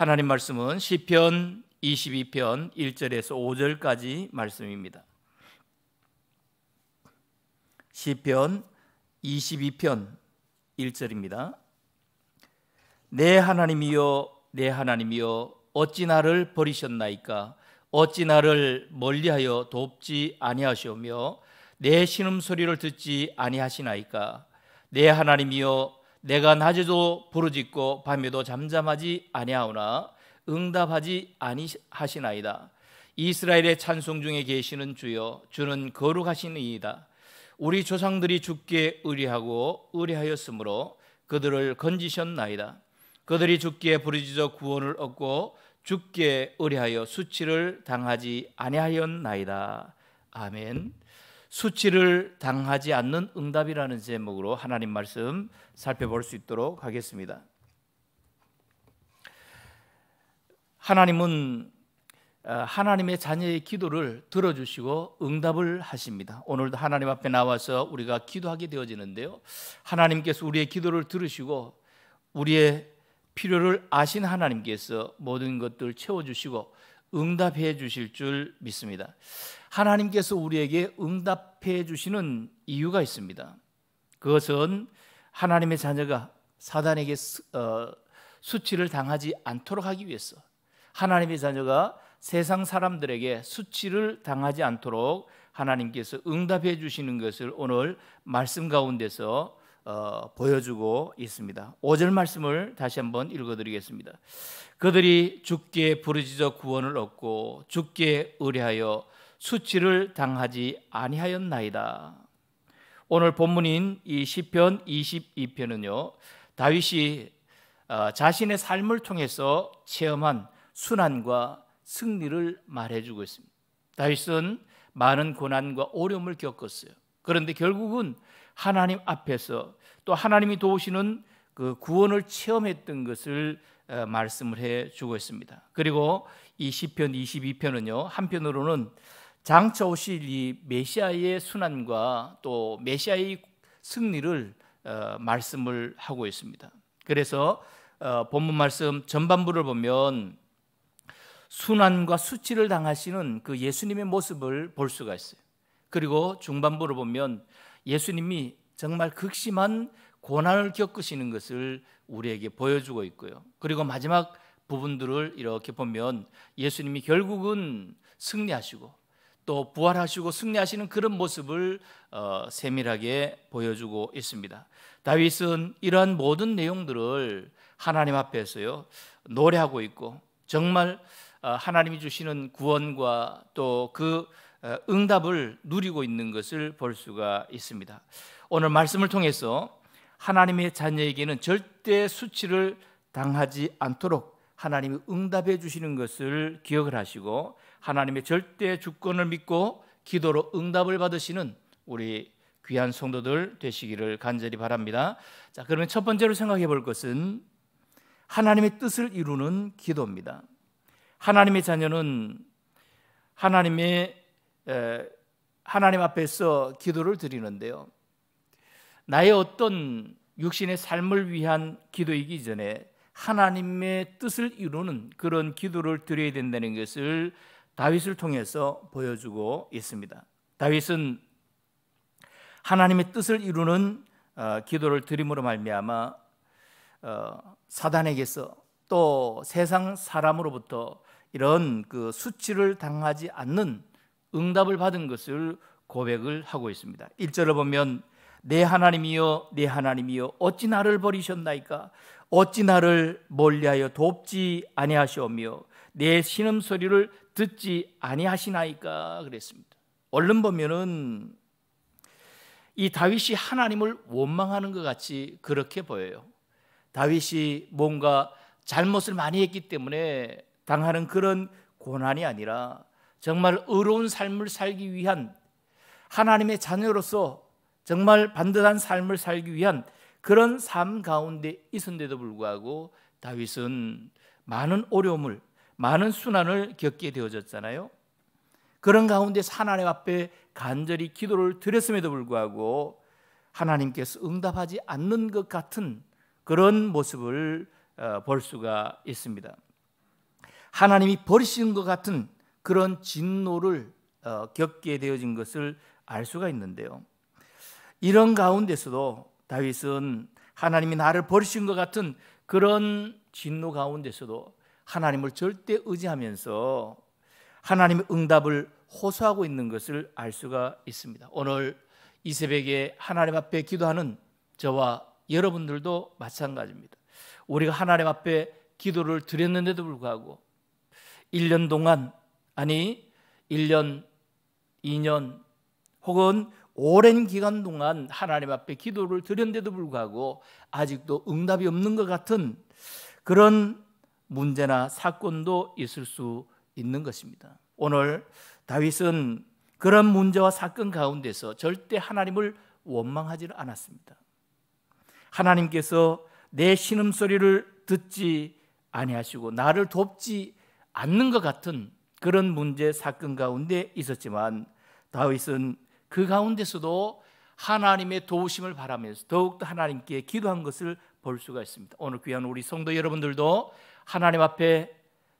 하나님 말씀은 시편 22편 1절에서 5절까지 말씀입니다. 시편 22편 1절입니다. 내 하나님이여 내 하나님이여 어찌 나를 버리셨나이까 어찌 나를 멀리하여 돕지 아니하시오며 내 신음 소리를 듣지 아니하시나이까 내 하나님이여 내가 낮에도 부르짖고 밤에도 잠잠하지 아니하오나 응답하지 아니하시나이다. 이스라엘의 찬송 중에 계시는 주여 주는 거룩하신 이이다. 우리 조상들이 주께 의뢰하고 의뢰하였으므로 그들을 건지셨나이다. 그들이 주께 부르짖어 구원을 얻고 주께 의뢰하여 수치를 당하지 아니하였나이다. 아멘. 수치를 당하지 않는 응답이라는 제목으로 하나님 말씀 살펴볼 수 있도록 하겠습니다. 하나님은 어, 하나님의 자녀의 기도를 들어주시고 응답을 하십니다. 오늘도 하나님 앞에 나와서 우리가 기도하게 되어지는데요. 하나님께서 우리의 기도를 들으시고 우리의 필요를 아신 하나님께서 모든 것들 채워주시고 응답해 주실 줄 믿습니다. 하나님께서 우리에게 응답해 주시는 이유가 있습니다. 그것은 하나님의 자녀가 사단에게 어, 수치를 당하지 않도록 하기 위해서 하나님의 자녀가 세상 사람들에게 수치를 당하지 않도록 하나님께서 응답해 주시는 것을 오늘 말씀 가운데서 어, 보여주고 있습니다. 5절 말씀을 다시 한번 읽어드리겠습니다. 그들이 죽게 부르짖어 구원을 얻고 죽게 의뢰하여 수치를 당하지 아니하였나이다. 오늘 본문인 이 시편 22편은요. 다윗이 어, 자신의 삶을 통해서 체험한 순환과 승리를 말해주고 있습니다. 다윗은 많은 고난과 어려움을 겪었어요. 그런데 결국은 하나님 앞에서 또 하나님이 도우시는 그 구원을 체험했던 것을 어, 말씀을 해 주고 있습니다. 그리고 이 시편 22편은요. 한편으로는 장차 오실 이 메시아의 순환과 또 메시아의 승리를 어, 말씀을 하고 있습니다. 그래서 어, 본문 말씀 전반부를 보면 순환과 수치를 당하시는 그 예수님의 모습을 볼 수가 있어요. 그리고 중반부를 보면 예수님이 정말 극심한 고난을 겪으시는 것을 우리에게 보여주고 있고요. 그리고 마지막 부분들을 이렇게 보면 예수님이 결국은 승리하시고 또 부활하시고 승리하시는 그런 모습을 어, 세밀하게 보여주고 있습니다. 다윗은 이러한 모든 내용들을 하나님 앞에서요 노래하고 있고 정말 어, 하나님이 주시는 구원과 또그 어, 응답을 누리고 있는 것을 볼 수가 있습니다. 오늘 말씀을 통해서 하나님의 자녀에게는 절대 수치를 당하지 않도록 하나님이 응답해 주시는 것을 기억을 하시고 하나님의 절대 주권을 믿고 기도로 응답을 받으시는 우리 귀한 성도들 되시기를 간절히 바랍니다. 자, 그러면 첫 번째로 생각해 볼 것은 하나님의 뜻을 이루는 기도입니다. 하나님의 자녀는 하나님의 에, 하나님 앞에서 기도를 드리는데요. 나의 어떤 육신의 삶을 위한 기도이기 전에 하나님의 뜻을 이루는 그런 기도를 드려야 된다는 것을 다윗을 통해서 보여주고 있습니다. 다윗은 하나님의 뜻을 이루는 어, 기도를 드림으로 말미암아 어, 사단에게서 또 세상 사람으로부터 이런 그 수치를 당하지 않는 응답을 받은 것을 고백을 하고 있습니다. 1절을 보면 내 하나님이여 내 하나님이여 어찌 나를 버리셨나이까 어찌 나를 멀리하여 돕지 아니하시오며 내 신음 소리를 듣지 아니하시나이까 그랬습니다. 얼른 보면은 이 다윗이 하나님을 원망하는 것 같이 그렇게 보여요. 다윗이 뭔가 잘못을 많이 했기 때문에 당하는 그런 고난이 아니라 정말 의로운 삶을 살기 위한 하나님의 자녀로서 정말 반듯한 삶을 살기 위한 그런 삶 가운데 있었는데도 불구하고 다윗은 많은 어려움을 많은 수난을 겪게 되어졌잖아요. 그런 가운데 하나님 앞에 간절히 기도를 드렸음에도 불구하고 하나님께서 응답하지 않는 것 같은 그런 모습을 어, 볼 수가 있습니다. 하나님이 버리신 것 같은 그런 진노를 어, 겪게 되어진 것을 알 수가 있는데요. 이런 가운데서도 다윗은 하나님이 나를 버리신 것 같은 그런 진노 가운데서도 하나님을 절대 의지하면서 하나님의 응답을 호소하고 있는 것을 알 수가 있습니다. 오늘 이 새벽에 하나님 앞에 기도하는 저와 여러분들도 마찬가지입니다. 우리가 하나님 앞에 기도를 드렸는데도 불구하고 1년 동안 아니 1년, 2년 혹은 오랜 기간 동안 하나님 앞에 기도를 드렸는데도 불구하고 아직도 응답이 없는 것 같은 그런 문제나 사건도 있을 수 있는 것입니다. 오늘 다윗은 그런 문제와 사건 가운데서 절대 하나님을 원망하지 않았습니다. 하나님께서 내 신음소리를 듣지 아니하시고 나를 돕지 않는 것 같은 그런 문제 사건 가운데 있었지만 다윗은 그 가운데서도 하나님의 도우심을 바라면서 더욱더 하나님께 기도한 것을 볼 수가 있습니다. 오늘 귀한 우리 성도 여러분들도 하나님 앞에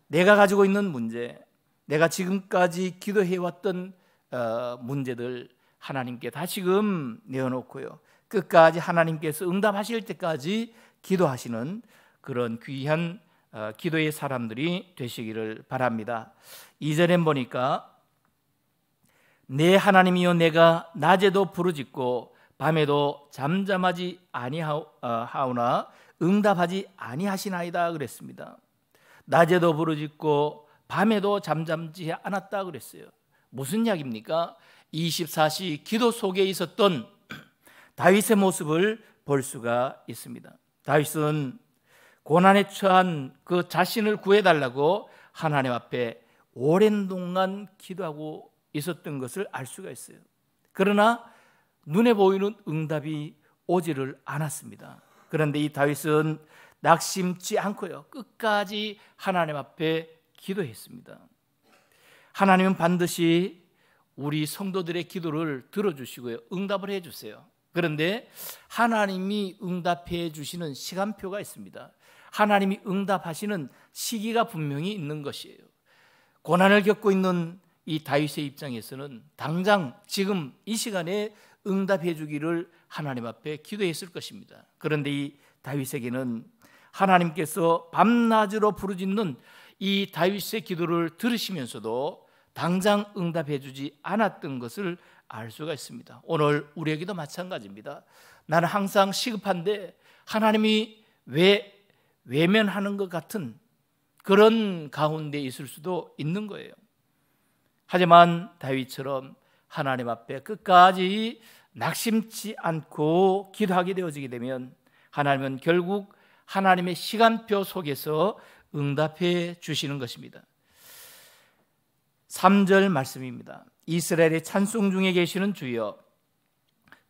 내가 가지고 있는 문제, 내가 지금까지 기도해왔던 어, 문제들 하나님께 다시금 내어놓고요. 끝까지 하나님께서 응답하실 때까지 기도하시는 그런 귀한 어, 기도의 사람들이 되시기를 바랍니다. 이전에 보니까 내 하나님이여 내가 낮에도 부르짖고 밤에도 잠잠하지 아니하오나 아, 응답하지 아니하시나이다 그랬습니다. 낮에도 부르짖고 밤에도 잠잠지 않았다 그랬어요. 무슨 이야기입니까? 24시 기도 속에 있었던 다윗의 모습을 볼 수가 있습니다. 다윗은 고난에 처한 그 자신을 구해 달라고 하나님 앞에 오랜 동안 기도하고 있었던 것을 알 수가 있어요. 그러나 눈에 보이는 응답이 오지를 않았습니다. 그런데 이 다윗은 낙심치 않고요. 끝까지 하나님 앞에 기도했습니다. 하나님은 반드시 우리 성도들의 기도를 들어주시고요. 응답을 해주세요. 그런데 하나님이 응답해 주시는 시간표가 있습니다. 하나님이 응답하시는 시기가 분명히 있는 것이에요. 고난을 겪고 있는 이 다윗의 입장에서는 당장 지금 이 시간에 응답해 주기를 하나님 앞에 기도했을 것입니다. 그런데 이 다윗에게는 하나님께서 밤낮으로 부르짖는 이 다윗의 기도를 들으시면서도 당장 응답해 주지 않았던 것을 알 수가 있습니다. 오늘 우리에게도 마찬가지입니다. 나는 항상 시급한데 하나님이 왜 외면하는 것 같은 그런 가운데 있을 수도 있는 거예요. 하지만 다윗처럼 하나님 앞에 끝까지 낙심치 않고 기도하게 되어지게 되면 하나님은 결국 하나님의 시간표 속에서 응답해 주시는 것입니다. 3절 말씀입니다. 이스라엘의 찬송 중에 계시는 주여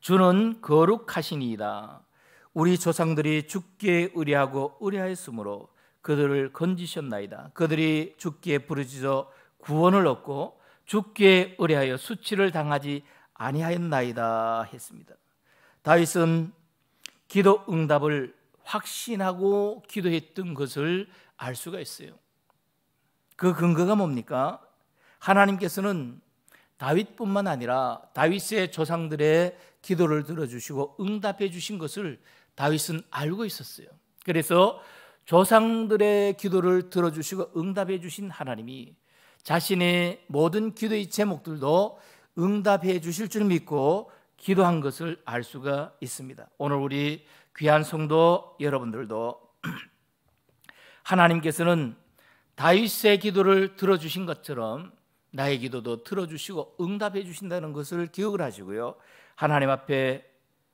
주는 거룩하시니이다. 우리 조상들이 죽게 의뢰하고 의뢰하였으므로 그들을 건지셨나이다. 그들이 죽게 부르짖어 구원을 얻고 죽게 의뢰하여 수치를 당하지 아니하였나이다 했습니다. 다윗은 기도 응답을 확신하고 기도했던 것을 알 수가 있어요. 그 근거가 뭡니까? 하나님께서는 다윗뿐만 아니라 다윗의 조상들의 기도를 들어주시고 응답해 주신 것을 다윗은 알고 있었어요. 그래서 조상들의 기도를 들어주시고 응답해 주신 하나님이 자신의 모든 기도의 제목들도 응답해 주실 줄 믿고 기도한 것을 알 수가 있습니다. 오늘 우리 귀한 성도 여러분들도 하나님께서는 다윗의 기도를 들어주신 것처럼 나의 기도도 들어주시고 응답해 주신다는 것을 기억을 하시고요. 하나님 앞에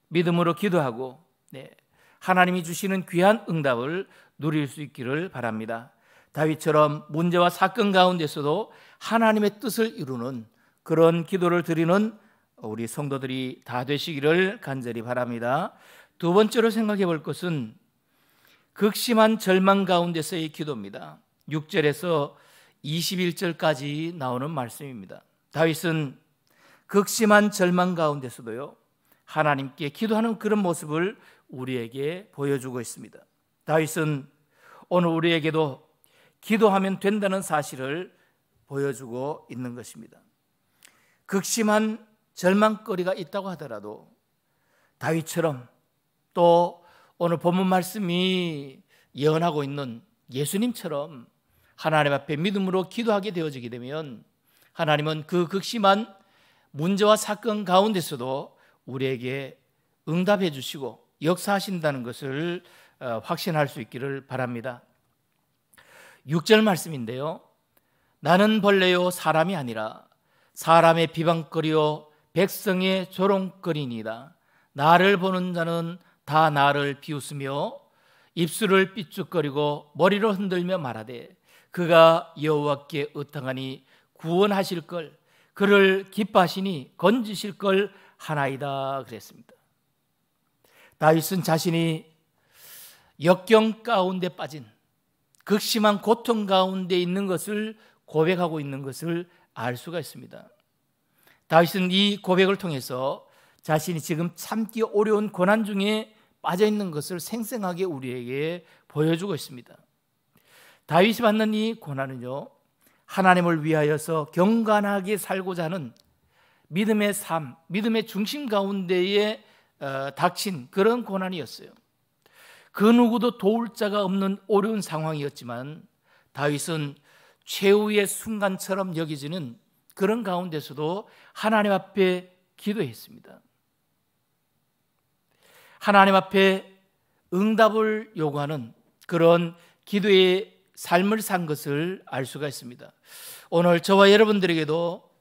믿음으로 기도하고 네, 하나님이 주시는 귀한 응답을 누릴 수 있기를 바랍니다. 다윗처럼 문제와 사건 가운데서도 하나님의 뜻을 이루는 그런 기도를 드리는 우리 성도들이 다 되시기를 간절히 바랍니다. 두 번째로 생각해 볼 것은 극심한 절망 가운데서의 기도입니다. 6절에서 21절까지 나오는 말씀입니다. 다윗은 극심한 절망 가운데서도요. 하나님께 기도하는 그런 모습을 우리에게 보여주고 있습니다. 다윗은 오늘 우리에게도 기도하면 된다는 사실을 보여주고 있는 것입니다. 극심한 절망거리가 있다고 하더라도 다윗처럼 또 오늘 본문 말씀이 예언하고 있는 예수님처럼 하나님 앞에 믿음으로 기도하게 되어지게 되면 하나님은 그 극심한 문제와 사건 가운데서도 우리에게 응답해 주시고 역사하신다는 것을 어, 확신할 수 있기를 바랍니다. 6절 말씀인데요. 나는 벌레요 사람이 아니라 사람의 비방거리요 백성의 조롱거리니이다. 나를 보는 자는 다 나를 비웃으며 입술을 삐죽거리고 머리를 흔들며 말하되 그가 여호와께 의탁하니 구원하실 걸 그를 기뻐하시니 건지실 걸 하나이다 그랬습니다. 다윗은 자신이 역경 가운데 빠진 극심한 고통 가운데 있는 것을 고백하고 있는 것을 알 수가 있습니다. 다윗은 이 고백을 통해서 자신이 지금 참기 어려운 고난 중에 빠져 있는 것을 생생하게 우리에게 보여주고 있습니다. 다윗이 받는 이 고난은요, 하나님을 위하여서 경건하게 살고자 하는 믿음의 삶, 믿음의 중심 가운데에 어, 닥친 그런 고난이었어요. 그 누구도 도울 자가 없는 어려운 상황이었지만 다윗은 최후의 순간처럼 여기지는 그런 가운데서도 하나님 앞에 기도했습니다. 하나님 앞에 응답을 요구하는 그런 기도의 삶을 산 것을 알 수가 있습니다. 오늘 저와 여러분들에게도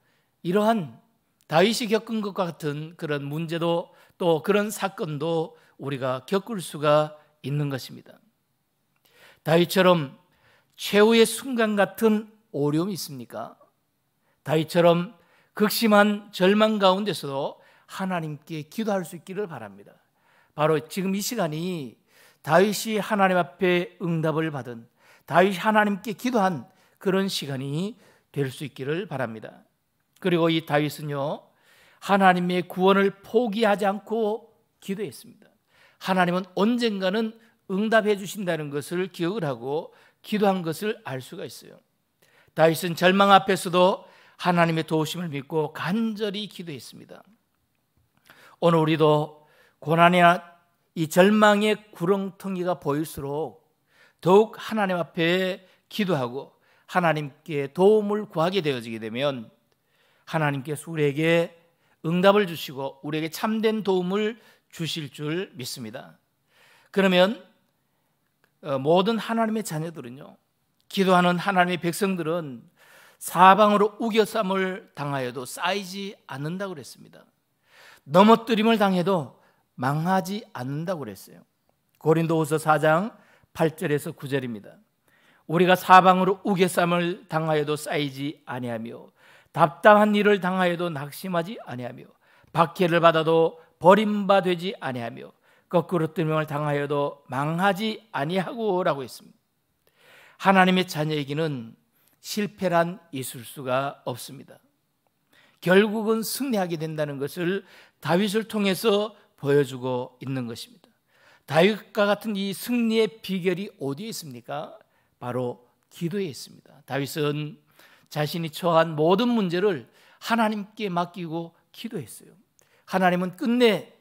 이러한 다윗이 겪은 것과 같은 그런 문제도 또 그런 사건도 우리가 겪을 수가 있습니다. 있는 것입니다. 다윗처럼 최후의 순간 같은 어려움이 있습니까? 다윗처럼 극심한 절망 가운데서도 하나님께 기도할 수 있기를 바랍니다. 바로 지금 이 시간이 다윗이 하나님 앞에 응답을 받은 다윗 하나님께 기도한 그런 시간이 될 수 있기를 바랍니다. 그리고 이 다윗은요 하나님의 구원을 포기하지 않고 기도했습니다. 하나님은 언젠가는 응답해 주신다는 것을 기억을 하고 기도한 것을 알 수가 있어요. 다윗은 절망 앞에서도 하나님의 도우심을 믿고 간절히 기도했습니다. 오늘 우리도 고난이나 아, 이 절망의 구렁텅이가 보일수록 더욱 하나님 앞에 기도하고 하나님께 도움을 구하게 되어지게 되면 하나님께서 우리에게 응답을 주시고 우리에게 참된 도움을 주실 줄 믿습니다. 그러면 어, 모든 하나님의 자녀들은요. 기도하는 하나님의 백성들은 사방으로 우겨쌈을 당하여도 쌓이지 않는다고 그랬습니다. 넘어뜨림을 당해도 망하지 않는다고 그랬어요. 고린도후서 4장 8절에서 9절입니다. 우리가 사방으로 우겨쌈을 당하여도 쌓이지 아니하며 답답한 일을 당하여도 낙심하지 아니하며 박해를 받아도 버림바되지 아니하며 거꾸로 뜨명을 당하여도 망하지 아니하고라고 했습니다. 하나님의 자녀에게는 실패란 있을 수가 없습니다. 결국은 승리하게 된다는 것을 다윗을 통해서 보여주고 있는 것입니다. 다윗과 같은 이 승리의 비결이 어디에 있습니까? 바로 기도에 있습니다. 다윗은 자신이 처한 모든 문제를 하나님께 맡기고 기도했어요. 하나님은 끝내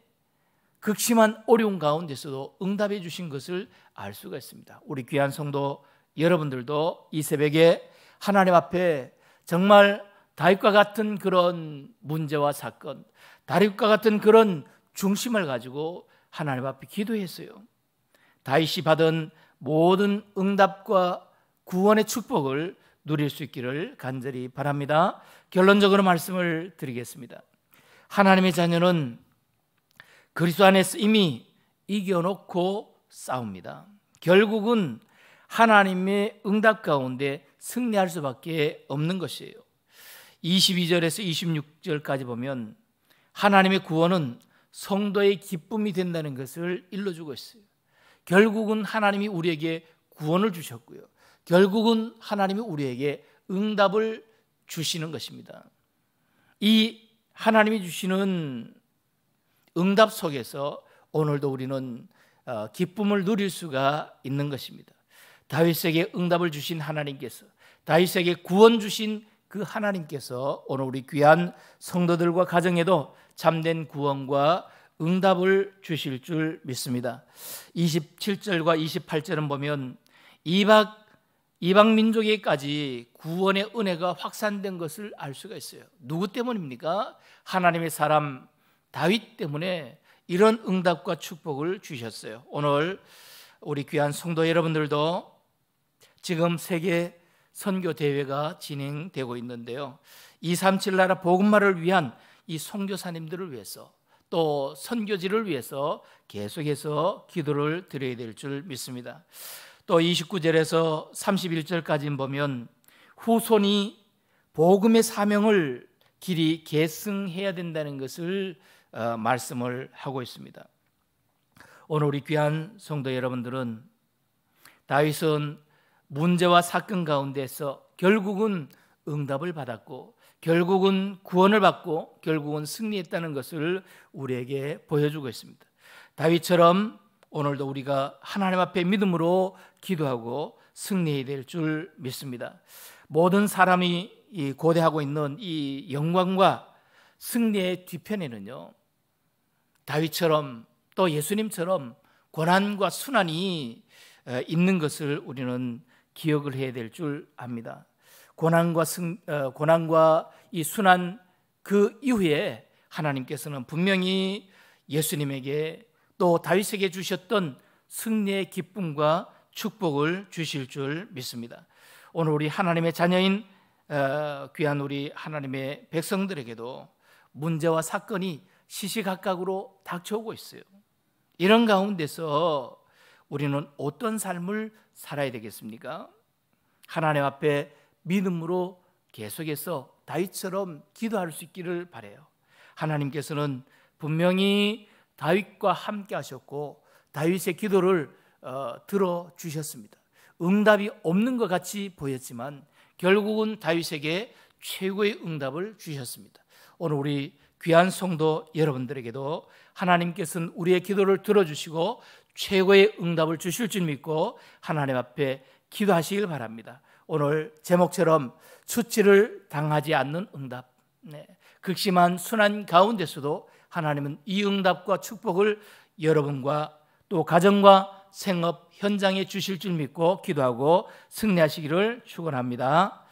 극심한 어려운 가운데서도 응답해 주신 것을 알 수가 있습니다. 우리 귀한 성도 여러분들도 이 새벽에 하나님 앞에 정말 다윗과 같은 그런 문제와 사건, 다윗과 같은 그런 중심을 가지고 하나님 앞에 기도했어요. 다윗이 받은 모든 응답과 구원의 축복을 누릴 수 있기를 간절히 바랍니다. 결론적으로 말씀을 드리겠습니다. 하나님의 자녀는 그리스도 안에서 이미 이겨놓고 싸웁니다. 결국은 하나님의 응답 가운데 승리할 수밖에 없는 것이에요. 22절에서 26절까지 보면 하나님의 구원은 성도의 기쁨이 된다는 것을 일러주고 있어요. 결국은 하나님이 우리에게 구원을 주셨고요. 결국은 하나님이 우리에게 응답을 주시는 것입니다. 이 하나님이 주시는 응답 속에서 오늘도 우리는 어, 기쁨을 누릴 수가 있는 것입니다. 다윗에게 응답을 주신 하나님께서 다윗에게 구원 주신 그 하나님께서 오늘 우리 귀한 성도들과 가정에도 참된 구원과 응답을 주실 줄 믿습니다. 27절과 28절은 보면 이박 이방 민족에까지 구원의 은혜가 확산된 것을 알 수가 있어요. 누구 때문입니까? 하나님의 사람 다윗 때문에 이런 응답과 축복을 주셨어요. 오늘 우리 귀한 성도 여러분들도 지금 세계 선교 대회가 진행되고 있는데요. 237 나라 복음화를 위한 이 선교사님들을 위해서 또 선교지를 위해서 계속해서 기도를 드려야 될 줄 믿습니다. 또 29절에서 31절까지 보면 후손이 복음의 사명을 길이 계승해야 된다는 것을 어, 말씀을 하고 있습니다. 오늘 우리 귀한 성도 여러분들은 다윗은 문제와 사건 가운데서 결국은 응답을 받았고 결국은 구원을 받고 결국은 승리했다는 것을 우리에게 보여주고 있습니다. 다윗처럼 오늘도 우리가 하나님 앞에 믿음으로 기도하고 승리해야 될 줄 믿습니다. 모든 사람이 고대하고 있는 이 영광과 승리의 뒤편에는요. 다윗처럼 또 예수님처럼 고난과 순환이 있는 것을 우리는 기억을 해야 될 줄 압니다. 고난과 승, 어, 고난과 이 순환 그 이후에 하나님께서는 분명히 예수님에게 또 다윗에게 주셨던 승리의 기쁨과 축복을 주실 줄 믿습니다. 오늘 우리 하나님의 자녀인 어, 귀한 우리 하나님의 백성들에게도 문제와 사건이 시시각각으로 닥쳐오고 있어요. 이런 가운데서 우리는 어떤 삶을 살아야 되겠습니까? 하나님 앞에 믿음으로 계속해서 다윗처럼 기도할 수 있기를 바래요. 하나님께서는 분명히 다윗과 함께 하셨고 다윗의 기도를 어, 들어 주셨습니다. 응답이 없는 것 같이 보였지만 결국은 다윗에게 최고의 응답을 주셨습니다. 오늘 우리 귀한 성도 여러분들에게도 하나님께서는 우리의 기도를 들어주시고 최고의 응답을 주실 줄 믿고 하나님 앞에 기도하시길 바랍니다. 오늘 제목처럼 수치를 당하지 않는 응답, 네. 극심한 순환 가운데서도 하나님은 이 응답과 축복을 여러분과 또 가정과 생업 현장에 주실 줄 믿고 기도하고 승리하시기를 축원합니다.